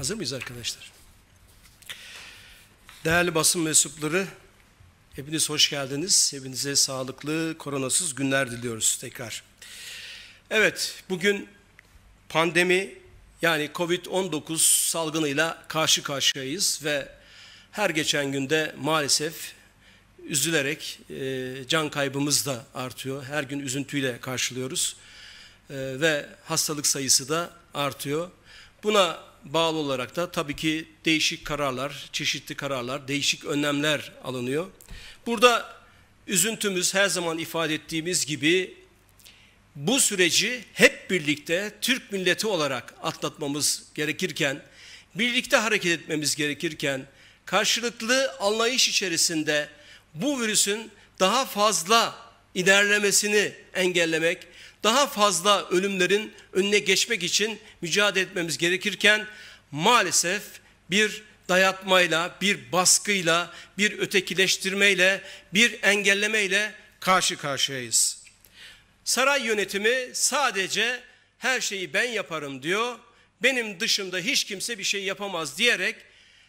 Hazır mıyız arkadaşlar? Değerli basın mensupları, hepiniz hoş geldiniz. Hepinize sağlıklı, koronasız günler diliyoruz tekrar. Evet, bugün pandemi yani Covid-19 salgınıyla karşı karşıyayız ve her geçen günde maalesef üzülerek e, can kaybımız da artıyor. Her gün üzüntüyle karşılıyoruz e, ve hastalık sayısı da artıyor. Buna bağlı olarak da tabii ki değişik kararlar, çeşitli kararlar, değişik önlemler alınıyor. Burada üzüntümüz her zaman ifade ettiğimiz gibi bu süreci hep birlikte Türk milleti olarak atlatmamız gerekirken, birlikte hareket etmemiz gerekirken, karşılıklı anlayış içerisinde bu virüsün daha fazla ilerlemesini engellemek, daha fazla ölümlerin önüne geçmek için mücadele etmemiz gerekirken maalesef bir dayatmayla, bir baskıyla, bir ötekileştirmeyle, bir engellemeyle karşı karşıyayız. Saray yönetimi sadece her şeyi ben yaparım diyor. Benim dışımda hiç kimse bir şey yapamaz diyerek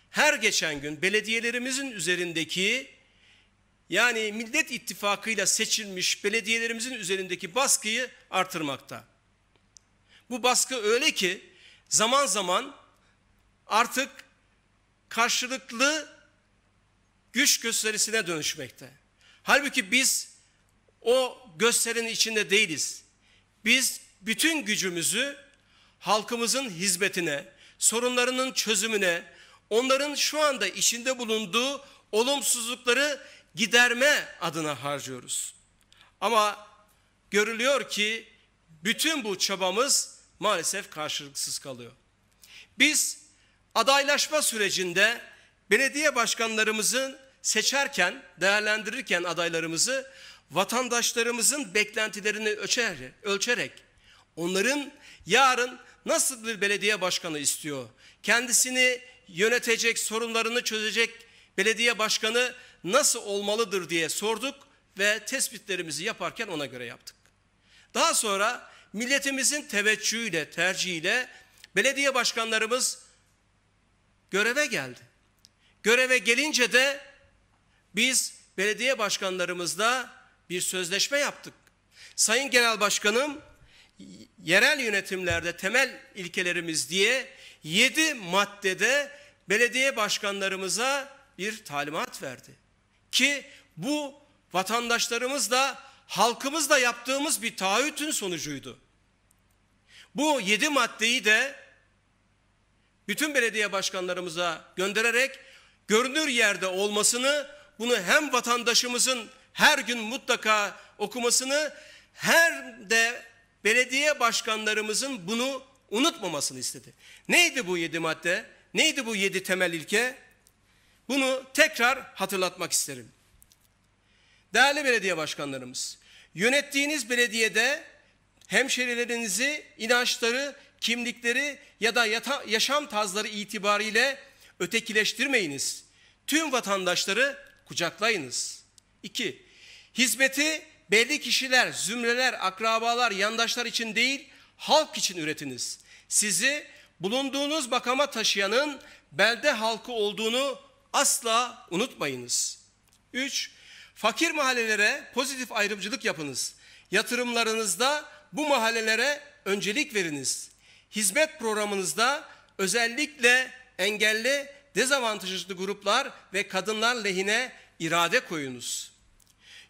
her geçen gün belediyelerimizin üzerindeki yani Millet İttifakı'yla seçilmiş belediyelerimizin üzerindeki baskıyı artırmakta. Bu baskı öyle ki zaman zaman artık karşılıklı güç gösterisine dönüşmekte. Halbuki biz o gösterinin içinde değiliz. Biz bütün gücümüzü halkımızın hizmetine, sorunlarının çözümüne, onların şu anda içinde bulunduğu olumsuzlukları giderme adına harcıyoruz. Ama görülüyor ki bütün bu çabamız maalesef karşılıksız kalıyor. Biz adaylaşma sürecinde belediye başkanlarımızın seçerken, değerlendirirken adaylarımızı vatandaşlarımızın beklentilerini ölçer, ölçerek onların yarın nasıl bir belediye başkanı istiyor? Kendisini yönetecek, sorunlarını çözecek belediye başkanı nasıl olmalıdır diye sorduk ve tespitlerimizi yaparken ona göre yaptık. Daha sonra milletimizin teveccühüyle, tercihiyle belediye başkanlarımız göreve geldi. Göreve gelince de biz belediye başkanlarımızla bir sözleşme yaptık. Sayın Genel Başkanım yerel yönetimlerde temel ilkelerimiz diye yedi maddede belediye başkanlarımıza bir talimat verdi. Ki bu vatandaşlarımızla halkımızla yaptığımız bir taahhütün sonucuydu. Bu yedi maddeyi de bütün belediye başkanlarımıza göndererek görünür yerde olmasını, bunu hem vatandaşımızın her gün mutlaka okumasını, her de belediye başkanlarımızın bunu unutmamasını istedi. Neydi bu yedi madde? Neydi bu yedi temel ilke? Bunu tekrar hatırlatmak isterim. Değerli belediye başkanlarımız, yönettiğiniz belediyede hemşerilerinizi, inançları, kimlikleri ya da yata, yaşam tarzları itibariyle ötekileştirmeyiniz. Tüm vatandaşları kucaklayınız. 2. Hizmeti belli kişiler, zümreler, akrabalar, yandaşlar için değil, halk için üretiniz. Sizi bulunduğunuz bakama taşıyanın belde halkı olduğunu asla unutmayınız. 3. Fakir mahallelere pozitif ayrımcılık yapınız. Yatırımlarınızda bu mahallelere öncelik veriniz. Hizmet programınızda özellikle engelli, dezavantajlı gruplar ve kadınlar lehine irade koyunuz.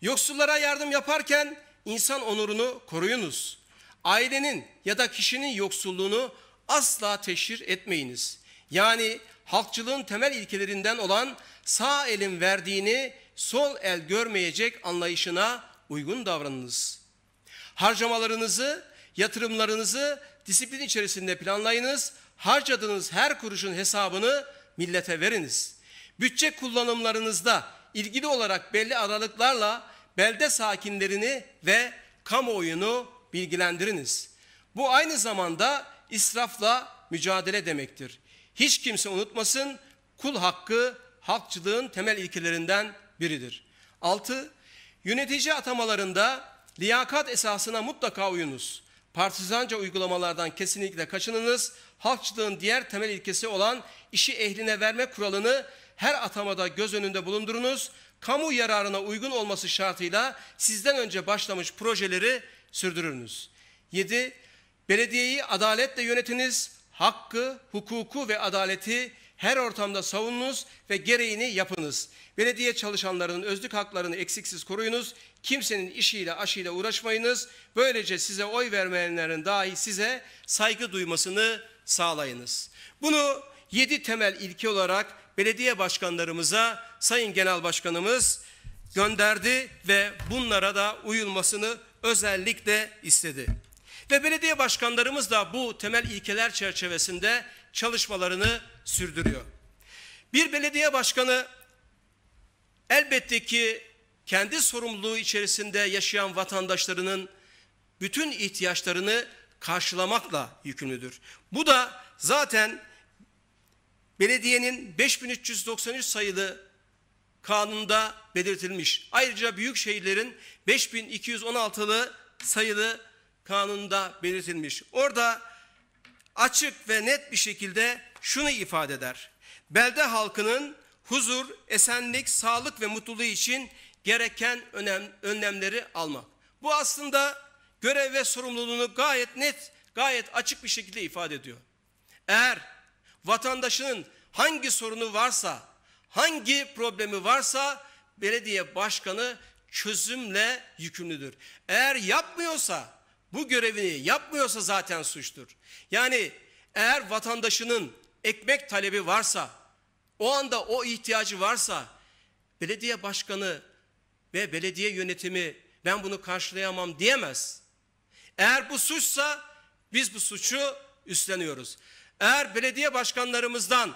Yoksullara yardım yaparken insan onurunu koruyunuz. Ailenin ya da kişinin yoksulluğunu asla teşhir etmeyiniz. Yani halkçılığın temel ilkelerinden olan sağ elin verdiğini sol el görmeyecek anlayışına uygun davranınız. Harcamalarınızı, yatırımlarınızı disiplin içerisinde planlayınız. Harcadığınız her kuruşun hesabını millete veriniz. Bütçe kullanımlarınızda ilgili olarak belli aralıklarla belde sakinlerini ve kamuoyunu bilgilendiriniz. Bu aynı zamanda israfla mücadele demektir hiç kimse unutmasın kul hakkı halkçılığın temel ilkelerinden biridir. 6. Yönetici atamalarında liyakat esasına mutlaka uyunuz. Partizanca uygulamalardan kesinlikle kaçınınız. Halkçılığın diğer temel ilkesi olan işi ehline verme kuralını her atamada göz önünde bulundurunuz. Kamu yararına uygun olması şartıyla sizden önce başlamış projeleri sürdürünüz. 7. Belediyeyi adaletle yönetiniz hakkı, hukuku ve adaleti her ortamda savununuz ve gereğini yapınız. Belediye çalışanlarının özlük haklarını eksiksiz koruyunuz. Kimsenin işiyle aşıyla uğraşmayınız. Böylece size oy vermeyenlerin dahi size saygı duymasını sağlayınız. Bunu yedi temel ilke olarak belediye başkanlarımıza Sayın Genel Başkanımız gönderdi ve bunlara da uyulmasını özellikle istedi. Ve belediye başkanlarımız da bu temel ilkeler çerçevesinde çalışmalarını sürdürüyor. Bir belediye başkanı elbette ki kendi sorumluluğu içerisinde yaşayan vatandaşlarının bütün ihtiyaçlarını karşılamakla yükümlüdür. Bu da zaten belediyenin 5393 sayılı kanunda belirtilmiş. Ayrıca büyük şehirlerin 5216'lı sayılı kanununda belirtilmiş. Orada açık ve net bir şekilde şunu ifade eder. Belde halkının huzur, esenlik, sağlık ve mutluluğu için gereken önem, önlemleri almak. Bu aslında görev ve sorumluluğunu gayet net, gayet açık bir şekilde ifade ediyor. Eğer vatandaşının hangi sorunu varsa, hangi problemi varsa belediye başkanı çözümle yükümlüdür. Eğer yapmıyorsa bu görevini yapmıyorsa zaten suçtur. Yani eğer vatandaşının ekmek talebi varsa, o anda o ihtiyacı varsa belediye başkanı ve belediye yönetimi ben bunu karşılayamam diyemez. Eğer bu suçsa biz bu suçu üstleniyoruz. Eğer belediye başkanlarımızdan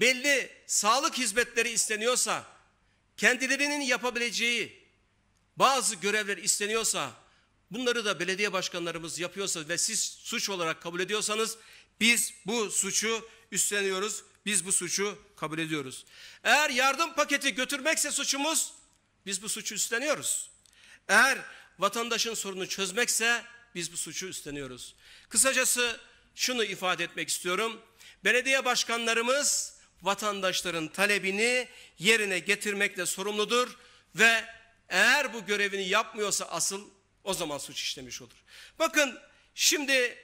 belli sağlık hizmetleri isteniyorsa, kendilerinin yapabileceği bazı görevler isteniyorsa Bunları da belediye başkanlarımız yapıyorsa ve siz suç olarak kabul ediyorsanız biz bu suçu üstleniyoruz. Biz bu suçu kabul ediyoruz. Eğer yardım paketi götürmekse suçumuz biz bu suçu üstleniyoruz. Eğer vatandaşın sorunu çözmekse biz bu suçu üstleniyoruz. Kısacası şunu ifade etmek istiyorum. Belediye başkanlarımız vatandaşların talebini yerine getirmekle sorumludur ve eğer bu görevini yapmıyorsa asıl o zaman suç işlemiş olur. Bakın şimdi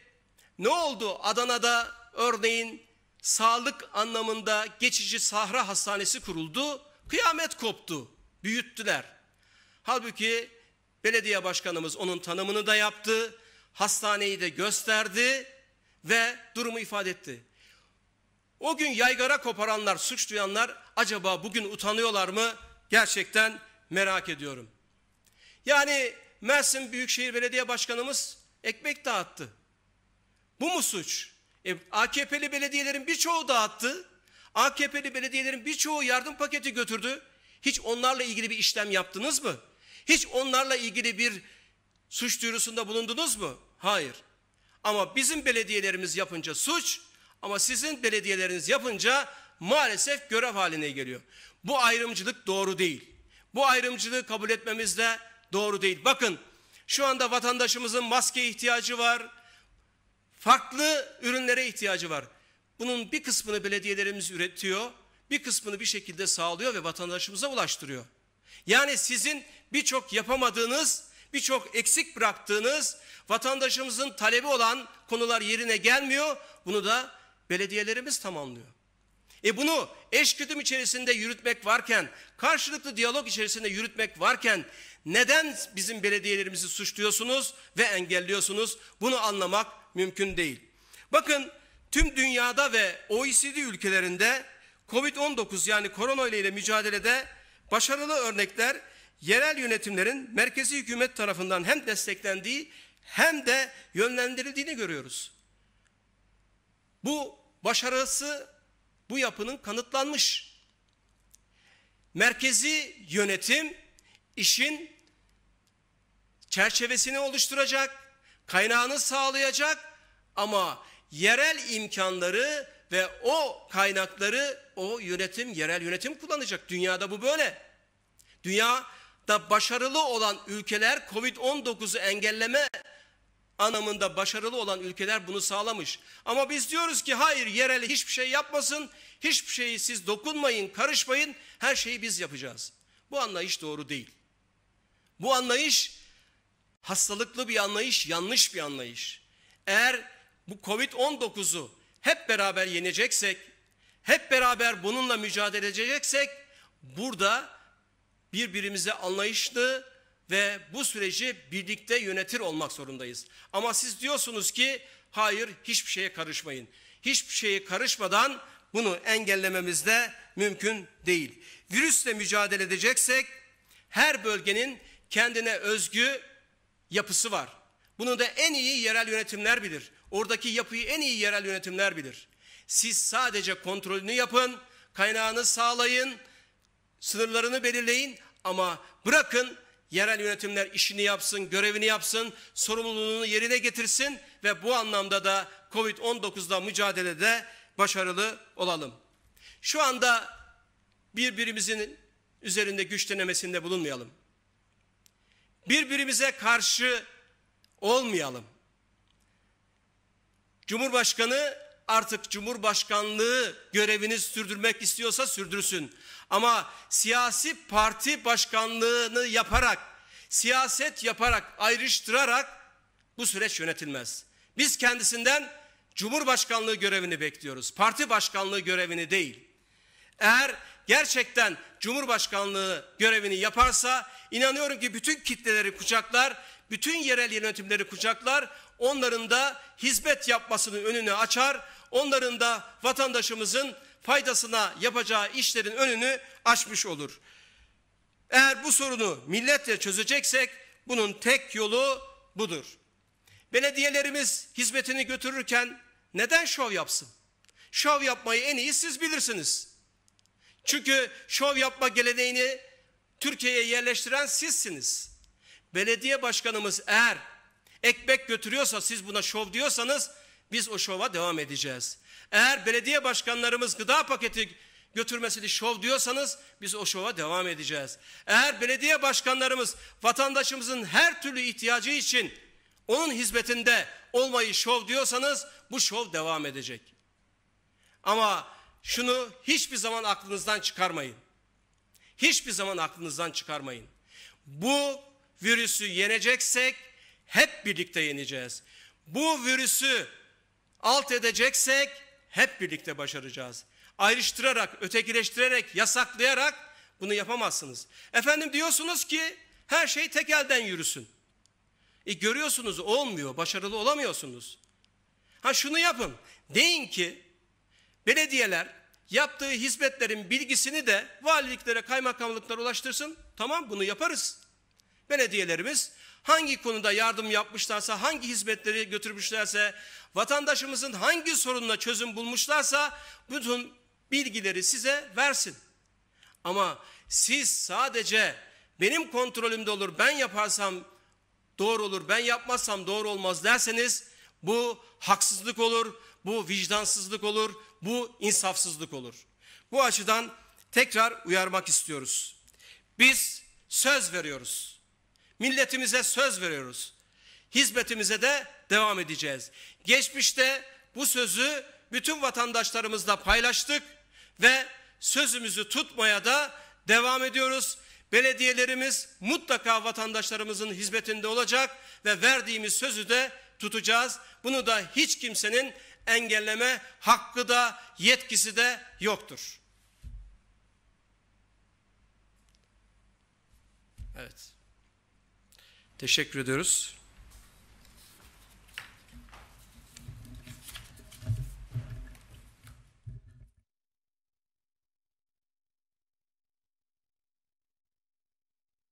ne oldu? Adana'da örneğin sağlık anlamında geçici sahra hastanesi kuruldu. Kıyamet koptu. Büyüttüler. Halbuki belediye başkanımız onun tanımını da yaptı. Hastaneyi de gösterdi ve durumu ifade etti. O gün yaygara koparanlar, suç duyanlar acaba bugün utanıyorlar mı? Gerçekten merak ediyorum. Yani Mersin Büyükşehir Belediye Başkanımız ekmek dağıttı. Bu mu suç? E, AKP'li belediyelerin birçoğu dağıttı. AKP'li belediyelerin birçoğu yardım paketi götürdü. Hiç onlarla ilgili bir işlem yaptınız mı? Hiç onlarla ilgili bir suç duyurusunda bulundunuz mu? Hayır. Ama bizim belediyelerimiz yapınca suç ama sizin belediyeleriniz yapınca maalesef görev haline geliyor. Bu ayrımcılık doğru değil. Bu ayrımcılığı kabul etmemizde doğru değil. Bakın şu anda vatandaşımızın maske ihtiyacı var. Farklı ürünlere ihtiyacı var. Bunun bir kısmını belediyelerimiz üretiyor, bir kısmını bir şekilde sağlıyor ve vatandaşımıza ulaştırıyor. Yani sizin birçok yapamadığınız, birçok eksik bıraktığınız, vatandaşımızın talebi olan konular yerine gelmiyor. Bunu da belediyelerimiz tamamlıyor. E bunu eşgüdüm içerisinde yürütmek varken, karşılıklı diyalog içerisinde yürütmek varken neden bizim belediyelerimizi suçluyorsunuz ve engelliyorsunuz? Bunu anlamak mümkün değil. Bakın tüm dünyada ve OECD ülkelerinde Covid-19 yani korona ile mücadelede başarılı örnekler yerel yönetimlerin merkezi hükümet tarafından hem desteklendiği hem de yönlendirildiğini görüyoruz. Bu başarısı bu yapının kanıtlanmış. Merkezi yönetim işin çerçevesini oluşturacak, kaynağını sağlayacak ama yerel imkanları ve o kaynakları o yönetim, yerel yönetim kullanacak. Dünyada bu böyle. Dünyada başarılı olan ülkeler Covid-19'u engelleme anlamında başarılı olan ülkeler bunu sağlamış. Ama biz diyoruz ki hayır yerel hiçbir şey yapmasın, hiçbir şeyi siz dokunmayın, karışmayın, her şeyi biz yapacağız. Bu anlayış doğru değil. Bu anlayış hastalıklı bir anlayış, yanlış bir anlayış. Eğer bu Covid-19'u hep beraber yeneceksek, hep beraber bununla mücadele edeceksek burada birbirimize anlayışlı ve bu süreci birlikte yönetir olmak zorundayız. Ama siz diyorsunuz ki hayır hiçbir şeye karışmayın. Hiçbir şeye karışmadan bunu engellememiz de mümkün değil. Virüsle mücadele edeceksek her bölgenin kendine özgü yapısı var. Bunu da en iyi yerel yönetimler bilir. Oradaki yapıyı en iyi yerel yönetimler bilir. Siz sadece kontrolünü yapın, kaynağını sağlayın, sınırlarını belirleyin ama bırakın yerel yönetimler işini yapsın, görevini yapsın, sorumluluğunu yerine getirsin ve bu anlamda da Covid-19'da mücadelede başarılı olalım. Şu anda birbirimizin üzerinde güç denemesinde bulunmayalım birbirimize karşı olmayalım. Cumhurbaşkanı artık Cumhurbaşkanlığı görevini sürdürmek istiyorsa sürdürsün. Ama siyasi parti başkanlığını yaparak, siyaset yaparak, ayrıştırarak bu süreç yönetilmez. Biz kendisinden Cumhurbaşkanlığı görevini bekliyoruz. Parti başkanlığı görevini değil. Eğer gerçekten Cumhurbaşkanlığı görevini yaparsa inanıyorum ki bütün kitleleri kucaklar, bütün yerel yönetimleri kucaklar, onların da hizmet yapmasının önünü açar, onların da vatandaşımızın faydasına yapacağı işlerin önünü açmış olur. Eğer bu sorunu milletle çözeceksek bunun tek yolu budur. Belediyelerimiz hizmetini götürürken neden şov yapsın? Şov yapmayı en iyi siz bilirsiniz. Çünkü şov yapma geleneğini Türkiye'ye yerleştiren sizsiniz. Belediye başkanımız eğer ekmek götürüyorsa siz buna şov diyorsanız biz o şova devam edeceğiz. Eğer belediye başkanlarımız gıda paketi götürmesini şov diyorsanız biz o şova devam edeceğiz. Eğer belediye başkanlarımız vatandaşımızın her türlü ihtiyacı için onun hizmetinde olmayı şov diyorsanız bu şov devam edecek. Ama şunu hiçbir zaman aklınızdan çıkarmayın. Hiçbir zaman aklınızdan çıkarmayın. Bu virüsü yeneceksek hep birlikte yeneceğiz. Bu virüsü alt edeceksek hep birlikte başaracağız. Ayrıştırarak, ötekileştirerek, yasaklayarak bunu yapamazsınız. Efendim diyorsunuz ki her şey tek elden yürüsün. E görüyorsunuz olmuyor, başarılı olamıyorsunuz. Ha şunu yapın. Deyin ki belediyeler yaptığı hizmetlerin bilgisini de valiliklere, kaymakamlıklara ulaştırsın. Tamam bunu yaparız. Belediyelerimiz hangi konuda yardım yapmışlarsa, hangi hizmetleri götürmüşlerse, vatandaşımızın hangi sorununa çözüm bulmuşlarsa bütün bilgileri size versin. Ama siz sadece benim kontrolümde olur, ben yaparsam doğru olur, ben yapmazsam doğru olmaz derseniz bu haksızlık olur, bu vicdansızlık olur, bu insafsızlık olur. Bu açıdan tekrar uyarmak istiyoruz. Biz söz veriyoruz. Milletimize söz veriyoruz. Hizmetimize de devam edeceğiz. Geçmişte bu sözü bütün vatandaşlarımızla paylaştık ve sözümüzü tutmaya da devam ediyoruz. Belediyelerimiz mutlaka vatandaşlarımızın hizmetinde olacak ve verdiğimiz sözü de tutacağız. Bunu da hiç kimsenin engelleme hakkı da yetkisi de yoktur. Evet. Teşekkür ediyoruz.